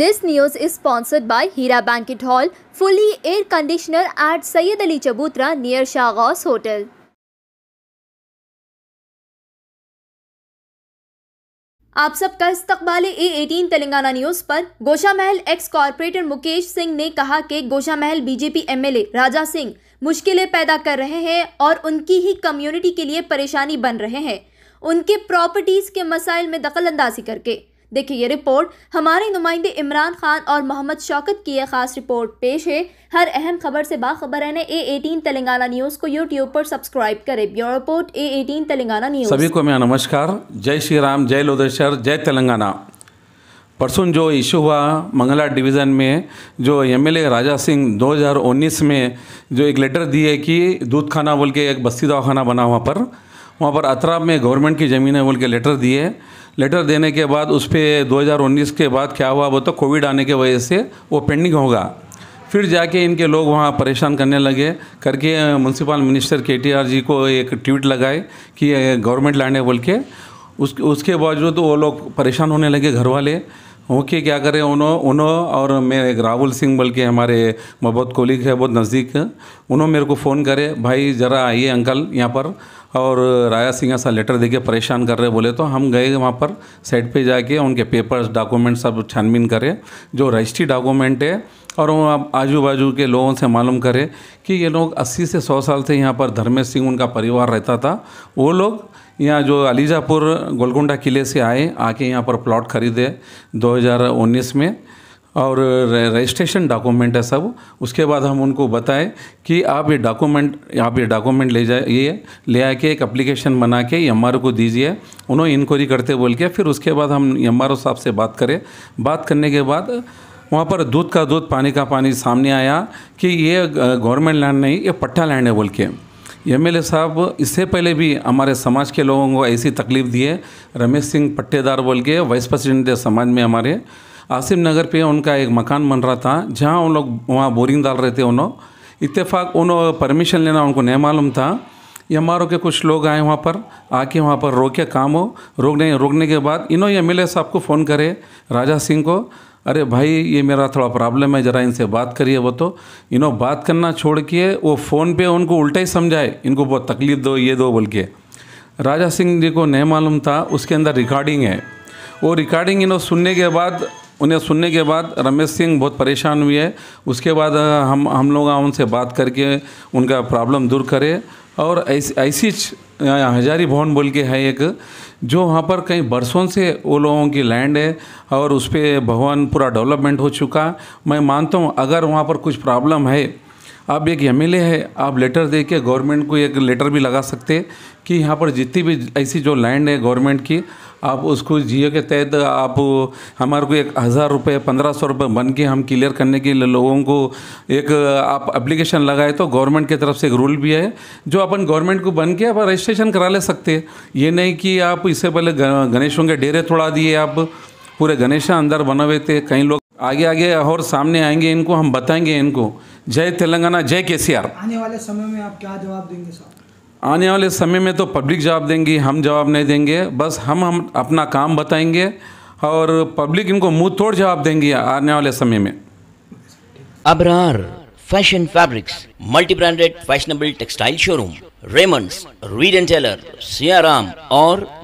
this news is sponsored by Heera Banquet hall fully air conditioner at Syed Ali Chabutra near Shah hotel आप सबका इस्तकबाल ए eighteen Telangana news पर गोशा महल x corporator Mukesh Singh ने कहा कि गोशा महल बीजेपी एमएलए राजा सिंह मुश्किलें पैदा कर रहे हैं और उनकी ही कम्युनिटी के लिए परेशानी बन रहे हैं उनके प्रॉपर्टीज़ के मसाइल में दखल अंदाजी करके देखिए ये रिपोर्ट हमारे नुमाइंदे इमरान खान और मोहम्मद शौकत की यह खास रिपोर्ट पेश है हर अहम खबर से बाखबर रहने ए एटीन तेलंगाना न्यूज़ को यूट्यूब पर सब्सक्राइब करें bureau report A eighteen Telangana news सभी को मेरा नमस्कार जय श्री राम जय लोदेश्वर जय तेलंगाना परसों जो इशू हुआ मंगला डिवीज़न में जो एमएलए राजा सिंह 2019 में जो एक लेटर दिए कि दूध खाना बोल के एक बस्ती दवाखाना बना वहाँ पर वहाँ पर अतरा में गवर्नमेंट की ज़मीन है बोल के लेटर दिए लेटर देने के बाद उस पर दो के बाद क्या हुआ वो तो कोविड आने के वजह से वो पेंडिंग होगा फिर जाके इनके लोग वहाँ परेशान करने लगे करके municipal minister K T R ji को एक ट्वीट लगाए कि गवर्नमेंट लैंड है बोल के उस उसके बावजूद वो लोग परेशान होने लगे घर वाले ओके क्या करें उन्हों उन्होंने और मेरे राहुल सिंह बोल के हमारे बहुत कोलिग है बहुत नज़दीक उन्होंने मेरे को फ़ोन करे भाई ज़रा आइए अंकल यहाँ पर और राया सिंह ऐसा लेटर देके परेशान कर रहे बोले तो हम गए वहाँ पर साइड पे जाके उनके पेपर्स डॉक्यूमेंट सब छानबीन करें जो रजिस्ट्री डॉक्यूमेंट है और हम आजू बाजू के लोगों से मालूम करें कि ये लोग 80 से 100 साल से यहाँ पर धर्मेश सिंह उनका परिवार रहता था वो लोग यहाँ जो अलीजापुर गोलकुंडा किले से आए आके यहाँ पर प्लॉट खरीदे दो में और रजिस्ट्रेशन डॉक्यूमेंट है सब उसके बाद हम उनको बताएं कि आप ये डॉक्यूमेंट आप ये डॉक्यूमेंट ले जाइए ले आके एक अप्लीकेशन बना के एम को दीजिए उन्होंने इंक्वायरी करते बोल के फिर उसके बाद हम एम साहब से बात करें बात करने के बाद वहाँ पर दूध का दूध पानी का पानी सामने आया कि ये गवर्नमेंट लैंड नहीं ये पट्टा लैंड है बोल के एम साहब इससे पहले भी हमारे समाज के लोगों को ऐसी तकलीफ़ दी है रमेश सिंह पट्टेदार बोल के वाइस प्रेसिडेंट थे समाज में हमारे आसिम नगर पे उनका एक मकान बन रहा था जहाँ उन लोग वहाँ बोरिंग डाल रहे थे उन्होंने इतफ़ाक़ उन्होंने परमिशन लेना उनको नहीं मालूम था एम आर के कुछ लोग आए वहाँ पर आके वहाँ पर रोके काम हो रोकने रोकने के बाद इन्होंने एम एल साहब को फ़ोन करे राजा सिंह को अरे भाई ये मेरा थोड़ा प्रॉब्लम है ज़रा इनसे बात करिए वो तो इन्हों बात करना छोड़ के वो फ़ोन पे उनको उल्टा ही समझाए इनको बहुत तकलीफ़ दो ये दो बोल के राजा सिंह जी को नहीं मालूम था उसके अंदर रिकॉर्डिंग है वो रिकॉर्डिंग इन्हों सुनने के बाद उन्हें सुनने के बाद रमेश सिंह बहुत परेशान हुए है उसके बाद हम हम लोग उनसे बात करके उनका प्रॉब्लम दूर करें और ऐसी ऐसी हजारी भवन बोल के है एक जो वहाँ पर कई बरसों से वो लोगों की लैंड है और उस पर भवन पूरा डेवलपमेंट हो चुका मैं मानता हूँ अगर वहाँ पर कुछ प्रॉब्लम है आप एक एम है आप लेटर दे के गवर्नमेंट को एक लेटर भी लगा सकते कि यहाँ पर जितनी भी ऐसी जो लैंड है गवर्नमेंट की आप उसको जियो के तहत आप हमारे को एक हज़ार रुपये पंद्रह सौ रुपये बन के हम क्लियर करने के लिए लोगों को एक आप एप्लीकेशन लगाए तो गवर्नमेंट की तरफ से एक रूल भी है जो अपन गवर्नमेंट को बन के आप रजिस्ट्रेशन करा ले सकते हैं ये नहीं कि आप इससे पहले गणेशों के डेरे थोड़ा दिए आप पूरे गणेश अंदर बना हुए थे कई लोग आगे आगे और सामने आएंगे इनको हम बताएंगे इनको जय तेलंगाना जय के आने वाले समय में आप क्या जवाब देंगे साहब आने वाले समय में तो पब्लिक जवाब देंगी हम जवाब नहीं देंगे बस हम हम अपना काम बताएंगे और पब्लिक इनको मुंह तोड़ जवाब देंगी आने वाले समय में Abrar fashion fabrics multi branded fashionable textile showroom Raymond Reid and Taylor Siyaram और